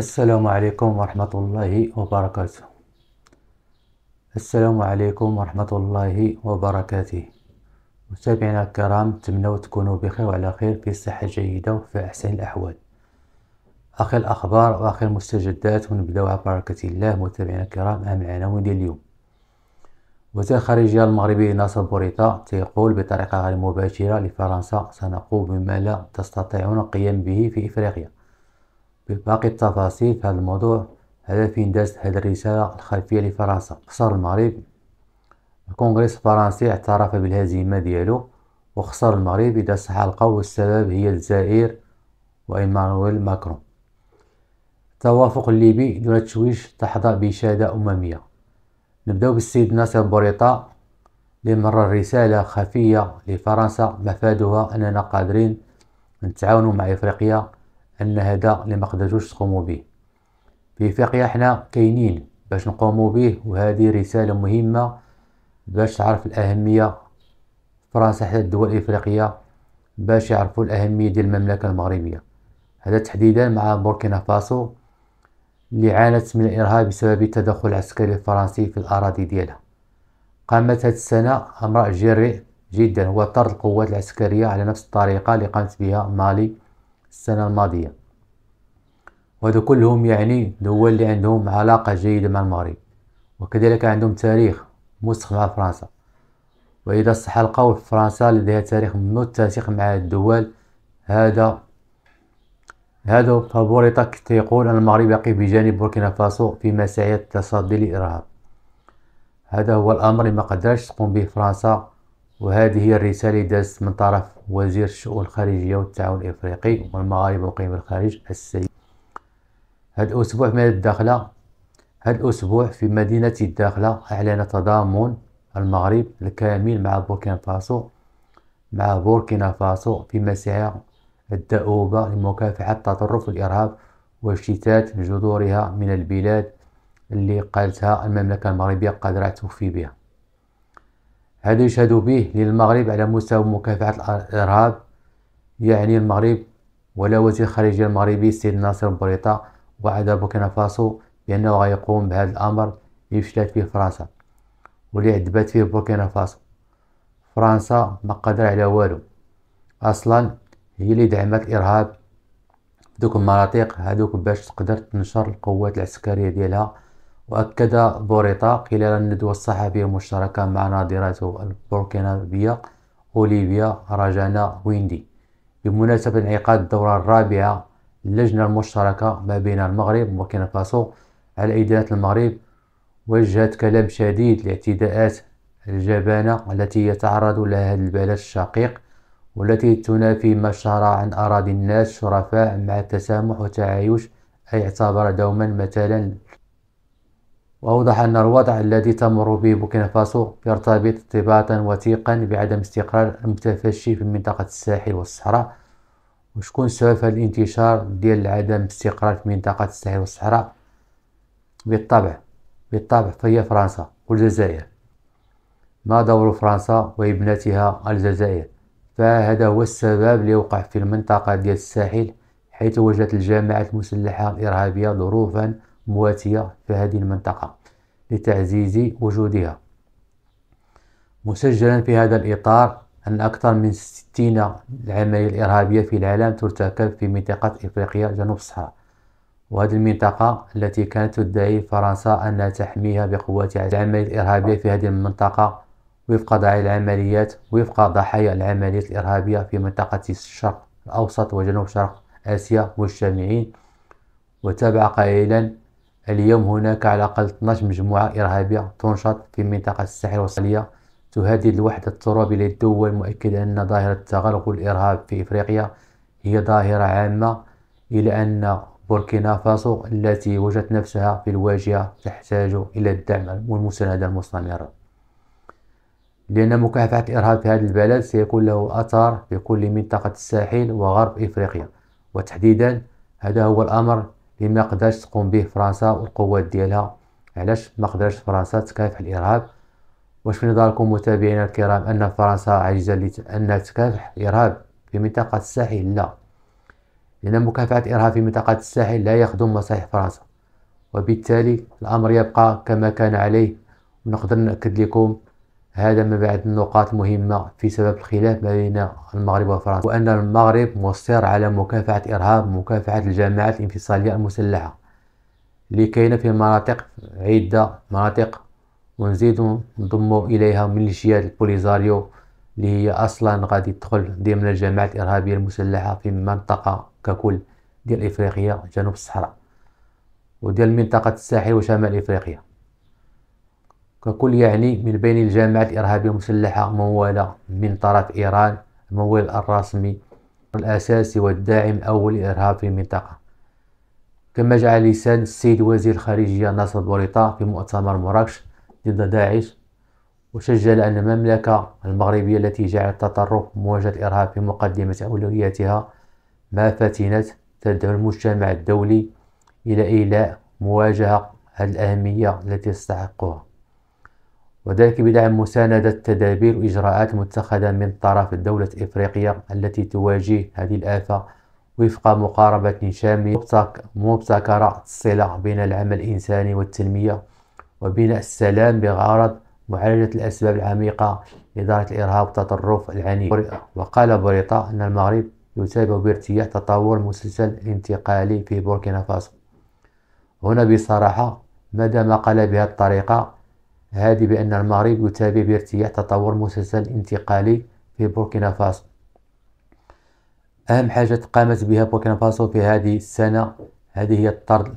السلام عليكم ورحمة الله وبركاته السلام عليكم ورحمة الله وبركاته متابعينا الكرام نتمنوا تكونوا بخير وعلى خير في صحة جيدة وفي أحسن الأحوال آخر الأخبار وآخر المستجدات ونبدأ على بركة الله متابعينا الكرام أهم عناوين ديال اليوم وزير الخارجية المغربي ناصر بوريطة تيقول بطريقة غير مباشرة لفرنسا سنقوم بما لا تستطيعون القيام به في إفريقيا بباقي التفاصيل في هذا الموضوع هذا فين دازت هذه الرسالة الخلفية لفرنسا خسر المغرب الكونغرس الفرنسي اعترف بالهزيمة ديالو وخسر المغرب إذا صح القول والسبب هي الجزائر وإيمانويل ماكرون التوافق الليبي دون تشويش تحظى بشهادة أممية نبداو بالسيد ناصر بوريطا لمر مرر رسالة خفية لفرنسا مفادها أننا قادرين نتعاون مع إفريقيا ان هذا اللي ما قدرتوش تقوموا به بفاقية حنا كاينين باش نقوموا به وهذه رسالة مهمة باش تعرف الأهمية فرنسا حتى الدول الإفريقية باش يعرفوا الأهمية ديال المملكة المغربية هذا تحديدا مع بوركينا فاسو اللي عانت من الإرهاب بسبب التدخل العسكري الفرنسي في الأراضي ديالها قامت هذه السنة امراء جريء جدا هو طرد القوات العسكرية على نفس الطريقة اللي قامت بها مالي السنة الماضية وهذا كلهم يعني دول اللي عندهم علاقة جيدة مع المغرب وكذلك عندهم تاريخ مسخ مع فرنسا وإذا صح القول فرنسا لديها تاريخ متسق مع الدول هذا هذا فابوريتا تيقول أن المغرب يقف بجانب بوركينا فاسو في مساعي التصدي للإرهاب هذا هو الأمر اللي ما قدرش تقوم به فرنسا وهذه هي الرسالة دازت من طرف وزير الشؤون الخارجية والتعاون الإفريقي والمغاربة وقيم الخارج السيد هذا الأسبوع في مدينة الداخلة هذا الأسبوع في مدينة الداخلة أعلن تضامن المغرب الكامل مع بوركينا فاسو مع بوركينا فاسو في مسعى الدؤوبة لمكافحة التطرف والإرهاب وشتات جذورها من البلاد اللي قالتها المملكة المغربية قادرة توفي بها هذا يشهد به للمغرب على مستوى مكافحة الإرهاب يعني المغرب ولا وزير الخارجية المغربي السيد ناصر بوريطا وعد بوركينا فاسو بأنه غيقوم بهذا الأمر اللي فشلت فيه فرنسا واللي عذبت فيه بوركينا فاسو فرنسا ما قدر على والو أصلا هي اللي دعمت الإرهاب في دوك المناطق هادوك باش تقدر تنشر القوات العسكرية ديالها وأكد بوريطا خلال الندوة الصحفية المشتركة مع ناظرته البوركينابية أوليفيا راجانا ويندي بمناسبة انعقاد الدورة الرابعة اللجنة المشتركة ما بين المغرب وبوركينا فاسو على إدارة المغرب وجهت كلام شديد لاعتداءات الجبانة التي يتعرض لها هذا البلد الشقيق والتي تنافي ما شرع عن أراضي الناس شرفاء مع التسامح والتعايش أي اعتبر دوما مثلا وأوضح أن الوضع الذي تمر به بوركينا فاسو يرتبط ارتباطا وثيقا بعدم استقرار المتفشي في منطقة الساحل والصحراء وشكون سبب الانتشار ديال عدم استقرار في منطقة الساحل والصحراء بالطبع بالطبع فهي فرنسا والجزائر ما دور فرنسا وابنتها الجزائر فهذا هو السبب وقع في المنطقة ديال الساحل حيث وجدت الجماعات المسلحة الإرهابية ظروفا مواتية في هذه المنطقة لتعزيز وجودها مسجلا في هذا الإطار أن أكثر من 60 العملية الإرهابية في العالم ترتكب في منطقة إفريقيا جنوب الصحراء وهذه المنطقة التي كانت تدعي فرنسا أنها تحميها بقواتها العملية الإرهابية في هذه المنطقة وفق ضعي العمليات وفق ضحايا العمليات الإرهابية في منطقة الشرق الأوسط وجنوب شرق آسيا والشامعين وتابع قليلا اليوم هناك على الأقل 12 مجموعة إرهابية تنشط في منطقة الساحل الوصلية تهدد الوحدة الترابية للدول مؤكد أن ظاهرة التغلغل والإرهاب في إفريقيا هي ظاهرة عامة إلى أن بوركينا فاسو التي وجدت نفسها في الواجهة تحتاج إلى الدعم والمساندة المستمرة لأن مكافحة الإرهاب في هذا البلد سيكون له أثر في كل منطقة الساحل وغرب إفريقيا وتحديدا هذا هو الأمر اللي ما تقوم به فرنسا والقوات ديالها علاش ما قدرش فرنسا تكافح الارهاب واش في نظركم متابعينا الكرام ان فرنسا عاجزه ان تكافح الارهاب في منطقه الساحل لا لان مكافحه الارهاب في منطقه الساحل لا يخدم مصالح فرنسا وبالتالي الامر يبقى كما كان عليه ونقدر ناكد لكم هذا ما بعد النقاط المهمة في سبب الخلاف ما بين المغرب وفرنسا وأن المغرب مصر على مكافحة إرهاب مكافحة الجماعات الانفصالية المسلحة اللي كاينة في مناطق عدة مناطق ونزيد نضم إليها ميليشيات البوليزاريو اللي هي أصلا غادي تدخل ضمن الجماعات الإرهابية المسلحة في منطقة ككل ديال إفريقيا جنوب الصحراء وديال منطقة الساحل وشمال إفريقيا ككل يعني من بين الجماعات الإرهابية المسلحة ممولة من طرف إيران الممول الرسمي الأساسي والداعم الأول للإرهاب في المنطقة كما جعل لسان السيد وزير الخارجية ناصر بوريطة في مؤتمر مراكش ضد داعش وسجل أن المملكة المغربية التي جعلت التطرف مواجهة الإرهاب في مقدمة أولوياتها ما فتنت تدعو المجتمع الدولي إلى إيلاء مواجهة الأهمية التي تستحقها وذلك بدعم مساندة تدابير وإجراءات متخذة من طرف الدولة الإفريقية التي تواجه هذه الآفة وفق مقاربة شاملة مبتكرة الصلة بين العمل الإنساني والتنمية وبناء السلام بغرض معالجة الأسباب العميقة لإدارة الإرهاب والتطرف العنيف وقال بوريطا أن المغرب يتابع بارتياح تطور المسلسل الانتقالي في بوركينا فاسو هنا بصراحة مدى ما قال بهذه الطريقة هذه بأن المغرب يتابع بارتياح تطور مسلسل انتقالي في بوركينا فاسو أهم حاجة قامت بها بوركينا فاسو في هذه السنة هذه هي الطرد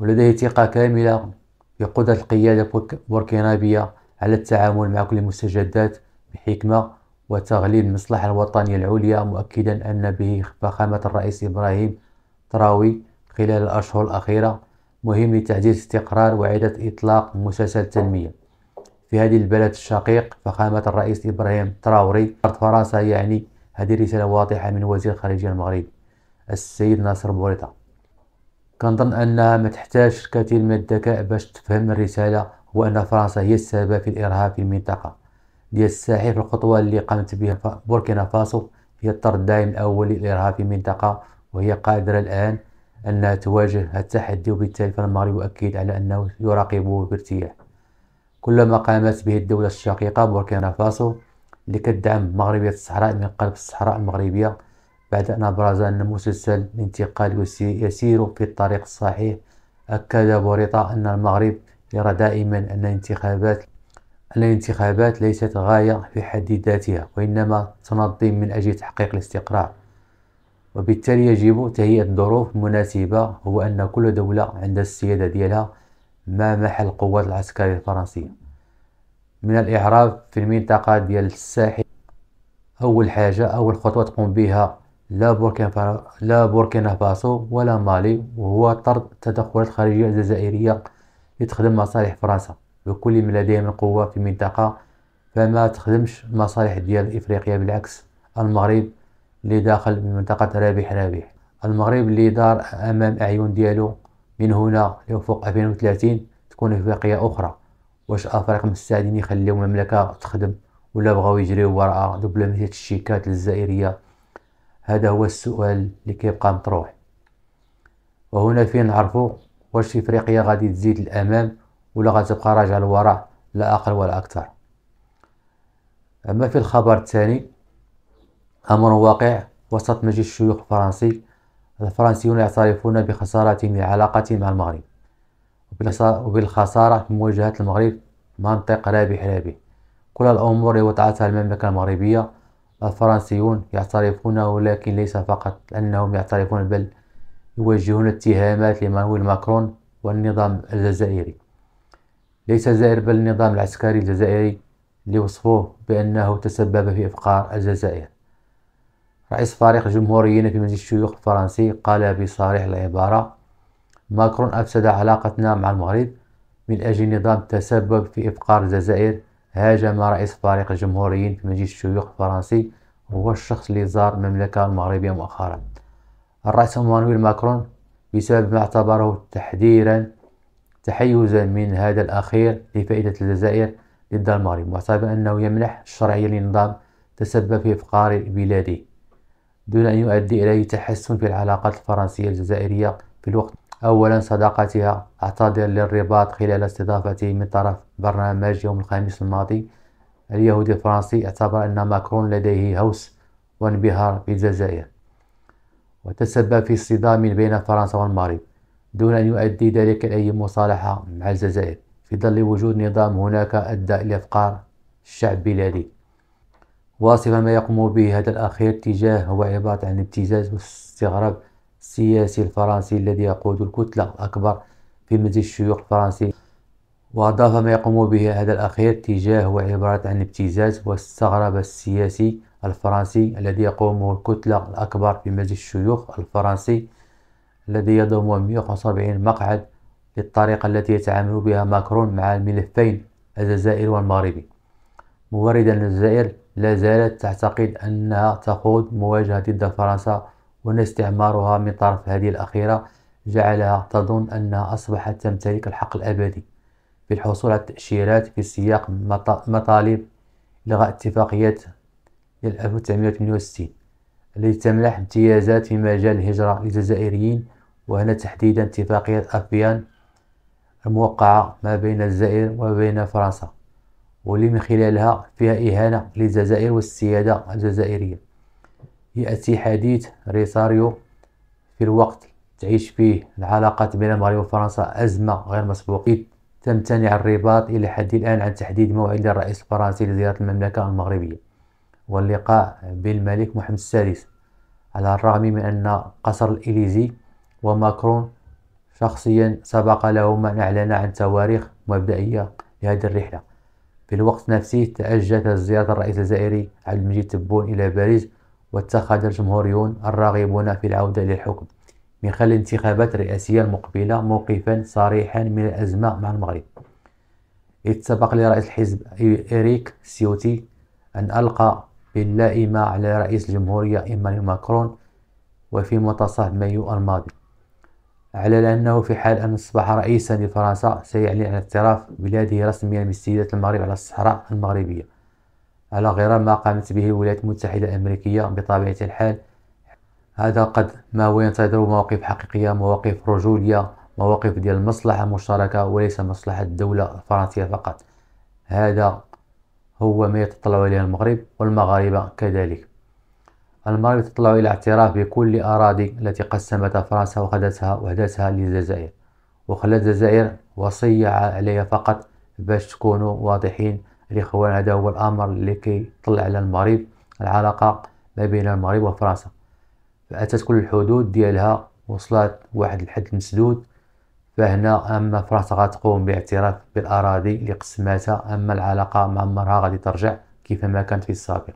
ولديه ثقة كاملة بقدرة القيادة البوركينابية على التعامل مع كل المستجدات بحكمة وتغليب المصلحة الوطنية العليا مؤكدا أن به فخامة الرئيس إبراهيم تراوي خلال الأشهر الأخيرة مهم لتعزيز استقرار وعيدة إطلاق مسلسل التنمية في هذه البلد الشقيق فخامة الرئيس إبراهيم تراوري فرنسا يعني هذه رسالة واضحة من وزير خارجية المغرب السيد ناصر بوريطة كنظن أنها ما تحتاج الكثير من الذكاء باش تفهم الرسالة هو أن فرنسا هي السبب في الإرهاب في المنطقة ديال الساحل في الخطوة اللي قامت بها بوركينا فاسو هي الطرد الدائم الأول للإرهاب في المنطقة وهي قادرة الآن أنها تواجه التحدي وبالتالي فالمغرب يؤكد على أنه يراقبه بارتياح كل ما قامت به الدولة الشقيقة بوركينا فاسو اللي كدعم مغربية الصحراء من قلب الصحراء المغربية بعد أن أبرز أن مسلسل الانتقال يسير في الطريق الصحيح أكد بوريطة أن المغرب يرى دائما أن الانتخابات أن الانتخابات ليست غاية في حد ذاتها وإنما تنظيم من أجل تحقيق الاستقرار وبالتالي يجب تهيئة ظروف مناسبة هو أن كل دولة عندها السيادة ديالها ما محل القوات العسكرية الفرنسية من الإعراب في المنطقة ديال الساحل أول حاجة أول خطوة تقوم بها لا بوركينا لا بوركينا فاسو ولا مالي وهو طرد التدخلات الخارجية الجزائرية لتخدم مصالح فرنسا وكل ما لديها من قوة في المنطقة فما تخدمش مصالح ديال إفريقيا بالعكس المغرب اللي داخل من منطقة رابح رابح المغرب اللي دار أمام أعين ديالو من هنا لأفق 2030 تكون إفريقيا أخرى واش أفريق مستعدين يخليو المملكة تخدم ولا بغاو يجريو وراء دبلوماسية الشيكات الجزائرية هذا هو السؤال اللي كيبقى مطروح وهنا فين نعرفو واش إفريقيا غادي تزيد الأمام ولا غتبقى راجعة للوراء لا أقل ولا أكثر أما في الخبر الثاني أمر واقع وسط مجلس الشيوخ الفرنسي الفرنسيون يعترفون بخسارة لعلاقة مع المغرب وبالخسارة في مواجهة المغرب منطق رابح رابح كل الأمور وضعتها المملكة المغربية الفرنسيون يعترفون ولكن ليس فقط أنهم يعترفون بل يوجهون اتهامات لمانويل ماكرون والنظام الجزائري ليس الجزائر بل النظام العسكري الجزائري لوصفوه بأنه تسبب في إفقار الجزائر رئيس فريق الجمهوريين في مجلس الشيوخ الفرنسي قال بصريح العبارة ماكرون أفسد علاقتنا مع المغرب من أجل نظام تسبب في إفقار الجزائر هاجم رئيس فريق الجمهوريين في مجلس الشيوخ الفرنسي هو الشخص اللي زار المملكة المغربية مؤخرا الرئيس مانويل ماكرون بسبب ما اعتبره تحذيرا تحيزا من هذا الأخير لفائدة الجزائر ضد المغرب معتبر أنه يمنح الشرعية لنظام تسبب في إفقار بلاده دون أن يؤدي إليه تحسن في العلاقات الفرنسية الجزائرية في الوقت أولا صداقتها اعتذر للرباط خلال استضافته من طرف برنامج يوم الخميس الماضي اليهودي الفرنسي اعتبر أن ماكرون لديه هوس وانبهار في الجزائر وتسبب في صدام بين فرنسا والمغرب دون أن يؤدي ذلك إلى أي مصالحة مع الجزائر في ظل وجود نظام هناك أدى إلى إفقار الشعب بلادي واصفا ما يقوم به هذا الأخير تجاه هو عبارة عن ابتزاز واستغراب السياسي الفرنسي الذي يقود الكتلة الأكبر في مجلس الشيوخ الفرنسي وأضاف ما يقوم به هذا الأخير هو عبارة عن ابتزاز واستغراب السياسي الفرنسي الذي يقوم الكتلة الأكبر في مجلس الشيوخ الفرنسي الذي يضم 175 مقعد للطريقة التي يتعامل بها ماكرون مع الملفين الجزائري والمغربي موردا للجزائر لا زالت تعتقد أنها تخوض مواجهة ضد فرنسا وأن استعمارها من طرف هذه الأخيرة جعلها تظن أنها أصبحت تمتلك الحق الأبدي في الحصول على التأشيرات في سياق مطالب إلغاء اتفاقية 1968 التي تمنح امتيازات في مجال الهجرة للجزائريين وهنا تحديدا اتفاقية أفيان الموقعة ما بين الجزائر وبين فرنسا واللي من خلالها فيها إهانة للجزائر والسيادة الجزائرية يأتي حديث ريساريو في الوقت تعيش فيه العلاقات بين المغرب وفرنسا أزمة غير مسبوقة تمتنع الرباط إلى حد الآن عن تحديد موعد للرئيس الفرنسي لزيارة المملكة المغربية واللقاء بالملك محمد السادس على الرغم من أن قصر الإليزي وماكرون شخصيا سبق لهما أن أعلنا عن تواريخ مبدئية لهذه الرحلة في الوقت نفسه تأجلت زيارة الرئيس الجزائري عبد المجيد تبون إلى باريس واتخذ الجمهوريون الراغبون في العودة للحكم من خلال الانتخابات الرئاسية المقبلة موقفا صريحا من الأزمة مع المغرب اتسبق لرئيس الحزب إريك سيوتي أن ألقى باللائمة على رئيس الجمهورية إيمانويل ماكرون وفي منتصف مايو الماضي على أنه في حال أن أصبح رئيسا لفرنسا سيعلن عن اعتراف بلاده رسميا باستيلاء المغرب على الصحراء المغربية على غير ما قامت به الولايات المتحدة الأمريكية بطبيعة الحال هذا قد ما هو ينتظر مواقف حقيقية مواقف رجولية مواقف ديال المصلحة المشتركة وليس مصلحة الدولة الفرنسية فقط هذا هو ما يتطلع إليه المغرب والمغاربة كذلك المغرب تطلع إلى اعتراف بكل الأراضي التي قسمتها فرنسا وخدتها وحدتها للجزائر وخلت الجزائر وصية عليها فقط باش تكونوا واضحين الإخوان هذا هو الأمر لكي كيطلع على المغرب العلاقة ما بين المغرب وفرنسا فأتت كل الحدود ديالها وصلت واحد الحد مسدود فهنا أما فرنسا غتقوم باعتراف بالأراضي اللي قسمتها أما العلاقة مع مرها غادي ترجع كيفما كانت في السابق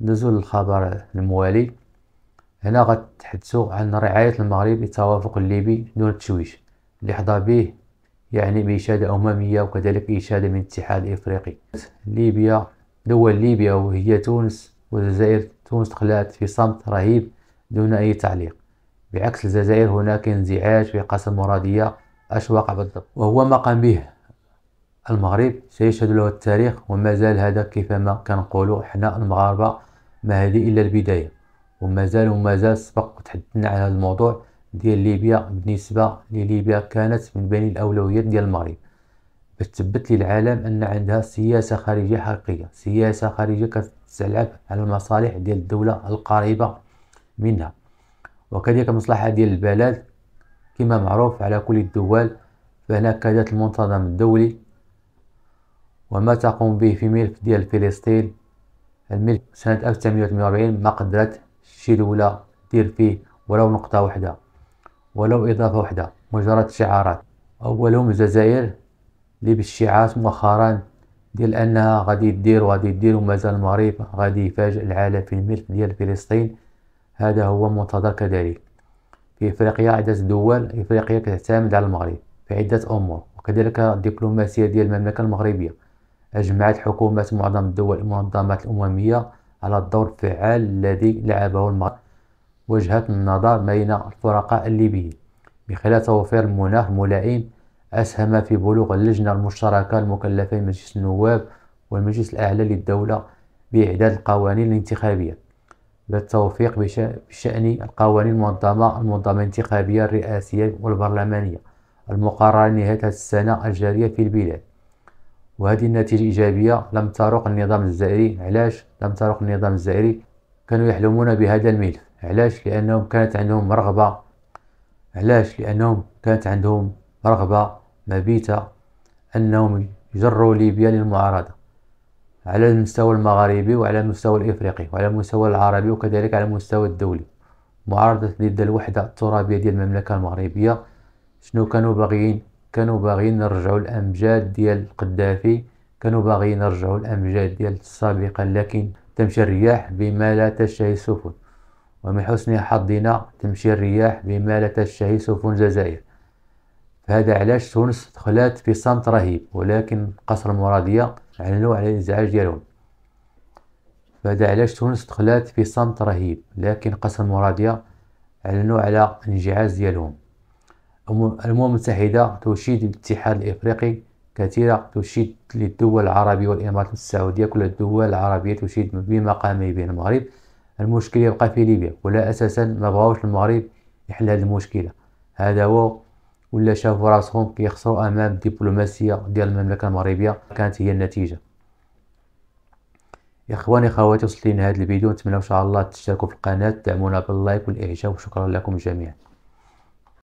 ندوزو للخبر الموالي هنا غتحدثو عن رعاية المغرب للتوافق الليبي دون التشويش اللي حظى به يعني بإشادة أممية وكذلك إشادة من الاتحاد الإفريقي ليبيا دول ليبيا وهي تونس والجزائر تونس تخلات في صمت رهيب دون أي تعليق بعكس الجزائر هناك انزعاج في قسم المرادية أشواق بالضبط وهو ما قام به المغرب سيشهد له التاريخ وما زال هذا كيفما كنقولوا حنا المغاربة ما هذه إلا البداية ومازال ومازال سبق تحدثنا على الموضوع ديال ليبيا بالنسبة لليبيا كانت من بين الأولويات ديال المغرب باش تثبت للعالم أن عندها سياسة خارجية حقيقية سياسة خارجية كتستلعب على المصالح ديال الدولة القريبة منها وكذلك المصلحة ديال البلد كما معروف على كل الدول فهناك كادت المنتظم الدولي وما تقوم به في ملف ديال فلسطين الملك سنة 1948 ما قدرت شي دولة دير فيه ولو نقطة واحدة ولو إضافة واحدة مجرد شعارات أولهم الجزائر اللي بالشعارات مؤخرا ديال أنها غادي دير وغادي دير ومازال المغرب غادي يفاجئ العالم في الملك ديال فلسطين هذا هو منتظر كذلك في إفريقيا عدة دول إفريقيا كتعتمد على المغرب في عدة أمور وكذلك الدبلوماسية ديال المملكة المغربية أجمعت حكومات معظم الدول المنظمات الأممية على الدور الفعال الذي لعبه المغرب وجهة النظر بين الفرقاء الليبيين بخلال توفير المناخ الملائم أسهم في بلوغ اللجنة المشتركة المكلفة بمجلس النواب والمجلس الأعلى للدولة بإعداد القوانين الانتخابية للتوفيق بشأن القوانين المنظمة المنظمة الانتخابية الرئاسية والبرلمانية المقررة نهاية السنة الجارية في البلاد وهذه النتيجة إيجابية لم تروق النظام الجزائري علاش لم تروق النظام الجزائري كانوا يحلمون بهذا الملف علاش لأنهم كانت عندهم رغبة علاش لأنهم كانت عندهم رغبة مبيتة أنهم يجروا ليبيا للمعارضة على المستوى المغاربي وعلى المستوى الإفريقي وعلى المستوى العربي وكذلك على المستوى الدولي معارضة ضد الوحدة الترابية ديال المملكة المغربية شنو كانوا باغيين كانوا باغيين نرجعوا الامجاد ديال القدافي كانوا باغيين نرجعوا الامجاد ديال السابقه لكن تمشي الرياح بما لا تشتهي السفن ومن حسن حظنا تمشي الرياح بما لا تشتهي سفن الجزائر فهذا علاش تونس دخلات في صمت رهيب ولكن قصر المرادية أعلنوا على الانزعاج ديالهم فهذا علاش تونس دخلات في صمت رهيب لكن قصر المرادية أعلنوا على انجعاز ديالهم الأمم المتحدة تشيد الاتحاد الإفريقي كثيرة تشيد للدول العربية والإمارات السعودية كل الدول العربية تشيد بمقامه بين المغرب المشكل يبقى في ليبيا ولا أساسا ما بغاوش المغرب يحل هذه المشكلة هذا هو ولا شافوا راسهم كيخسروا أمام الدبلوماسية ديال المملكة المغربية كانت هي النتيجة اخواني خواتي وصلت لنهاية الفيديو نتمنى ان شاء الله تشتركوا في القناة تدعمونا باللايك والاعجاب وشكرا لكم جميعا